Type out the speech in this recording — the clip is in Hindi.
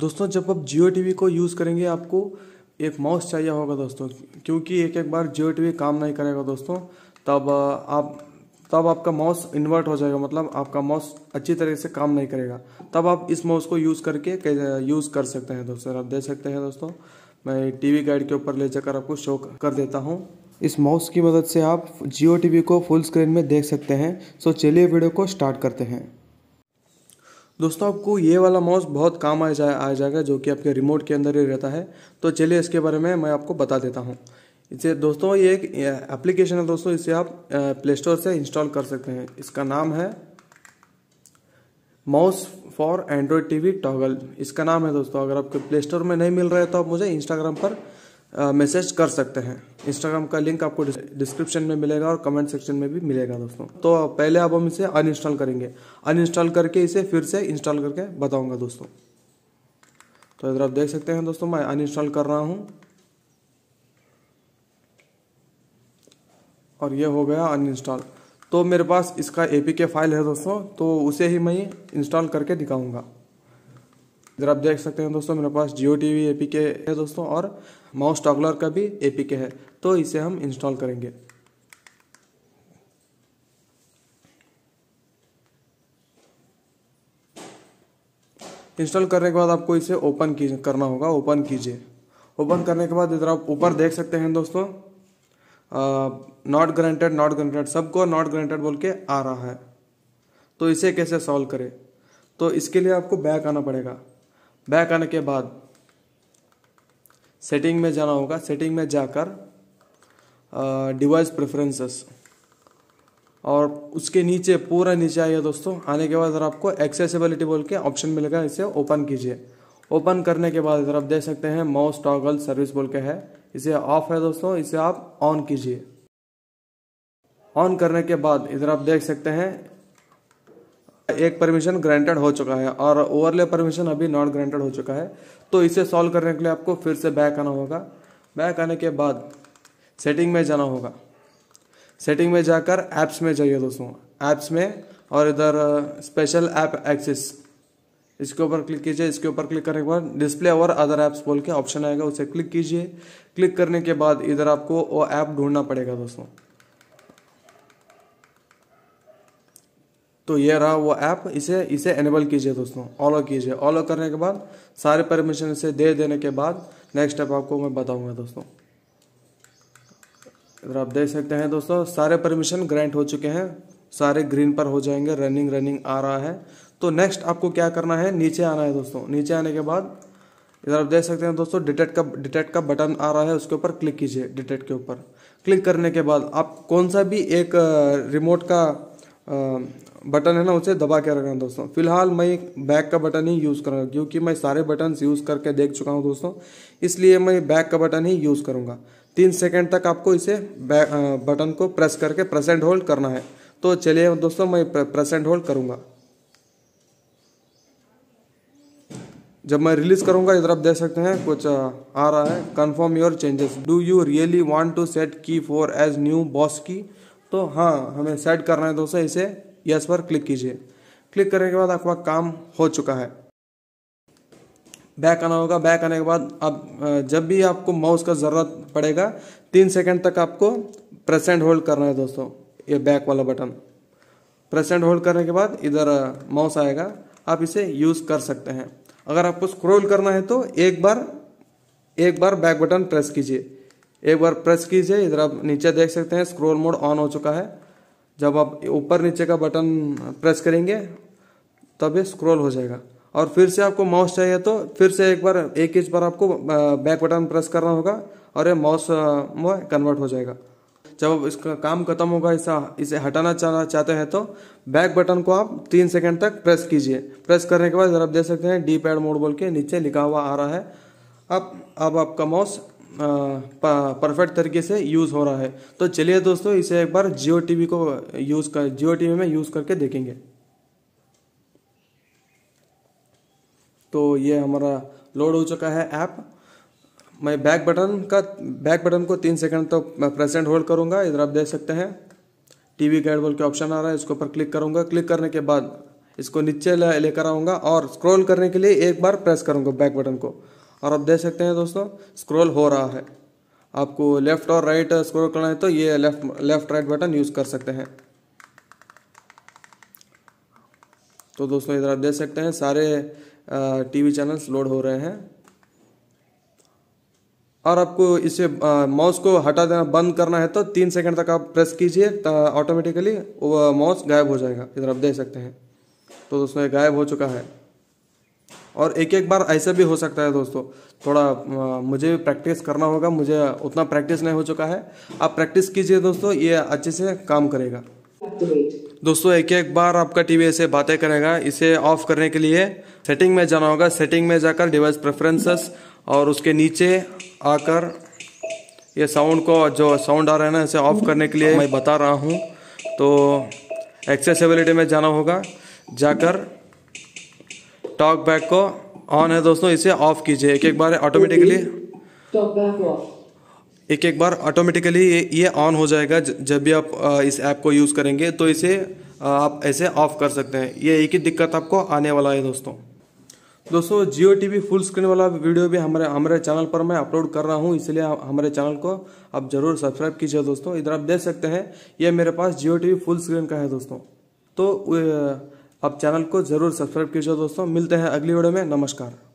दोस्तों जब आप जियो टी को यूज़ करेंगे आपको एक माउस चाहिए होगा दोस्तों क्योंकि एक एक बार जियो टी काम नहीं करेगा दोस्तों तब आप तब आपका माउस इन्वर्ट हो जाएगा मतलब आपका माउस अच्छी तरह से काम नहीं करेगा तब आप इस माउस को यूज़ करके यूज़ कर सकते हैं दोस्तों आप देख सकते हैं दोस्तों मैं टीवी गाइड के ऊपर ले जाकर आपको शो कर देता हूँ इस माउस की मदद से आप जियो टी को फुल स्क्रीन में देख सकते हैं सो चलिए वीडियो को स्टार्ट करते हैं दोस्तों आपको ये वाला माउस बहुत काम आ जा आ जाएगा जो कि आपके रिमोट के अंदर ही रहता है तो चलिए इसके बारे में मैं आपको बता देता हूँ इसे दोस्तों ये एक एप्लीकेशन है दोस्तों इसे आप प्ले स्टोर से इंस्टॉल कर सकते हैं इसका नाम है mouse for Android TV toggle इसका नाम है दोस्तों अगर आपके प्ले स्टोर में नहीं मिल रहा है तो आप मुझे इंस्टाग्राम पर मैसेज कर सकते हैं इंस्टाग्राम का लिंक आपको डिस्क्रिप्शन में मिलेगा और कमेंट सेक्शन में भी मिलेगा दोस्तों तो पहले आप हम इसे अनइंस्टॉल करेंगे अनइंस्टॉल करके इसे फिर से इंस्टॉल करके बताऊंगा दोस्तों तो इधर आप देख सकते हैं दोस्तों मैं अनइंस्टॉल कर रहा हूँ और ये हो गया अनइंस्टॉल तो मेरे पास इसका ए फाइल है दोस्तों तो उसे ही मैं इंस्टॉल करके दिखाऊँगा इधर आप देख सकते हैं दोस्तों मेरे पास Jio T V A P K है दोस्तों और माउस टॉगलर का भी ए पी के है तो इसे हम इंस्टॉल करेंगे इंस्टॉल करने के बाद आपको इसे ओपन करना होगा ओपन कीजिए ओपन करने के बाद इधर आप ऊपर देख सकते हैं दोस्तों नॉट ग्रांटेड नॉट ग्रांटेड सबको नॉट ग्रांटेड बोल के आ रहा है तो इसे कैसे सॉल्व करें तो इसके लिए आपको बैक आना पड़ेगा बैक आने के बाद सेटिंग में जाना होगा सेटिंग में जाकर डिवाइस प्रेफरेंसेस और उसके नीचे पूरा नीचे आइए दोस्तों आने के बाद आपको एक्सेसिबिलिटी बोल के ऑप्शन मिलेगा इसे ओपन कीजिए ओपन करने के बाद इधर आप देख सकते हैं माउस टॉगल सर्विस बोल के है इसे ऑफ है दोस्तों इसे आप ऑन कीजिए ऑन करने के बाद इधर आप देख सकते हैं एक परमिशन ग्रांटेड हो चुका है और ओवरले परमिशन अभी नॉट ग्रांटेड हो चुका है तो इसे सॉल्व करने के लिए आपको फिर से बैक आना होगा बैक आने के बाद सेटिंग में जाना होगा सेटिंग में जाकर ऐप्स में जाइए दोस्तों ऐप्स में और इधर स्पेशल ऐप एक्सेस इसके ऊपर क्लिक कीजिए इसके ऊपर क्लिक करने के बाद डिस्प्ले और अदर ऐप्स बोल के ऑप्शन आएगा उसे क्लिक कीजिए क्लिक करने के बाद इधर आपको वो ऐप ढूंढना पड़ेगा दोस्तों तो ये रहा वो ऐप इसे इसे एनेबल कीजिए दोस्तों ऑलो कीजिए ऑलो करने के बाद सारे परमिशन इसे दे देने के बाद नेक्स्ट स्टेप आपको मैं बताऊंगा दोस्तों इधर आप देख सकते हैं दोस्तों सारे परमिशन ग्रांट हो चुके हैं सारे ग्रीन पर हो जाएंगे रनिंग रनिंग आ रहा है तो नेक्स्ट आपको क्या करना है नीचे आना है दोस्तों नीचे आने के बाद इधर आप देख सकते हैं दोस्तों डिटेक्ट का डिटेक्ट का बटन आ रहा है उसके ऊपर क्लिक कीजिए डिटेक्ट के ऊपर क्लिक करने के बाद आप कौन सा भी एक रिमोट का बटन है ना उसे दबा के रखना दोस्तों फिलहाल मैं बैक का बटन ही यूज़ करूँगा क्योंकि मैं सारे बटन यूज़ करके देख चुका हूँ दोस्तों इसलिए मैं बैक का बटन ही यूज़ करूँगा तीन सेकेंड तक आपको इसे बटन को प्रेस करके प्रेसेंट होल्ड करना है तो चलिए दोस्तों मैं प्रेसेंट होल्ड करूँगा जब मैं रिलीज करूंगा इधर आप देख सकते हैं कुछ आ रहा है confirm your changes do you really want to set key for as new boss key तो हाँ हमें सेट करना है दोस्तों इसे यस पर क्लिक कीजिए क्लिक करने के बाद आपका काम हो चुका है बैक आना होगा बैक आने के बाद आप जब भी आपको माउस का ज़रूरत पड़ेगा तीन सेकंड तक आपको प्रेसेंट होल्ड करना है दोस्तों ये बैक वाला बटन प्रेसेंट होल्ड करने के बाद इधर माउस आएगा आप इसे यूज़ कर सकते हैं अगर आपको स्क्रॉल करना है तो एक बार एक बार बैक बटन प्रेस कीजिए एक बार प्रेस कीजिए इधर आप नीचे देख सकते हैं स्क्रोल मोड ऑन हो चुका है जब आप ऊपर नीचे का बटन प्रेस करेंगे तब ये स्क्रॉल हो जाएगा और फिर से आपको माउस चाहिए तो फिर से एक बार एक इंच बार आपको बैक बटन प्रेस करना होगा और ये माउस में कन्वर्ट हो जाएगा जब इसका काम खत्म होगा इसे इसे हटाना चाहना चाहते हैं तो बैक बटन को आप तीन सेकंड तक प्रेस कीजिए प्रेस करने के बाद जरा आप देख सकते हैं डी पैड मोड बोल के नीचे लिखा हुआ आ रहा है अब अब आपका माउस परफेक्ट तरीके से यूज़ हो रहा है तो चलिए दोस्तों इसे एक बार जियो टीवी को यूज़ कर जियो टीवी में यूज़ करके देखेंगे तो ये हमारा लोड हो चुका है ऐप मैं बैक बटन का बैक बटन को तीन सेकंड तक तो प्रेजेंट होल्ड करूँगा इधर आप देख सकते हैं टीवी वी बोल के ऑप्शन आ रहा है इसके ऊपर क्लिक करूँगा क्लिक करने के बाद इसको नीचे लेकर आऊँगा और स्क्रॉल करने के लिए एक बार प्रेस करूँगा बैक बटन को और आप देख सकते हैं दोस्तों स्क्रॉल हो रहा है आपको लेफ़्ट और राइट स्क्रॉल करना है तो ये left left right button use कर सकते हैं तो दोस्तों इधर आप देख सकते हैं सारे टीवी चैनल्स लोड हो रहे हैं और आपको इसे माउस को हटा देना बंद करना है तो तीन सेकंड तक आप प्रेस कीजिए ऑटोमेटिकली वो माउस गायब हो जाएगा इधर आप देख सकते हैं तो दोस्तों ये गायब हो चुका है और एक एक बार ऐसा भी हो सकता है दोस्तों थोड़ा मुझे भी प्रैक्टिस करना होगा मुझे उतना प्रैक्टिस नहीं हो चुका है आप प्रैक्टिस कीजिए दोस्तों ये अच्छे से काम करेगा दोस्तों एक एक बार आपका टीवी ऐसे बातें करेगा इसे ऑफ करने के लिए सेटिंग में जाना होगा सेटिंग में जाकर डिवाइस प्रेफरेंसेस और उसके नीचे आकर ये साउंड को जो साउंड आ रहा है ना इसे ऑफ करने के लिए मैं बता रहा हूँ तो एक्सेसिबिलिटी में जाना होगा जाकर टॉक बैक को ऑन है दोस्तों इसे ऑफ कीजिए एक एक बार ऑटोमेटिकली टॉक बैक ऑफ एक एक बार ऑटोमेटिकली ये ऑन हो जाएगा जब भी आप इस ऐप को यूज़ करेंगे तो इसे आप ऐसे ऑफ कर सकते हैं ये एक ही दिक्कत आपको आने वाला है दोस्तों दोस्तों जियो टीवी फुल स्क्रीन वाला वीडियो भी हमारे हमारे चैनल पर मैं अपलोड कर रहा हूँ इसलिए हमारे चैनल को आप जरूर सब्सक्राइब कीजिए दोस्तों इधर आप देख सकते हैं ये मेरे पास जियो टीवी फुल स्क्रीन का है दोस्तों तो आप चैनल को जरूर सब्सक्राइब कीजिए दोस्तों मिलते हैं अगली वीडियो में नमस्कार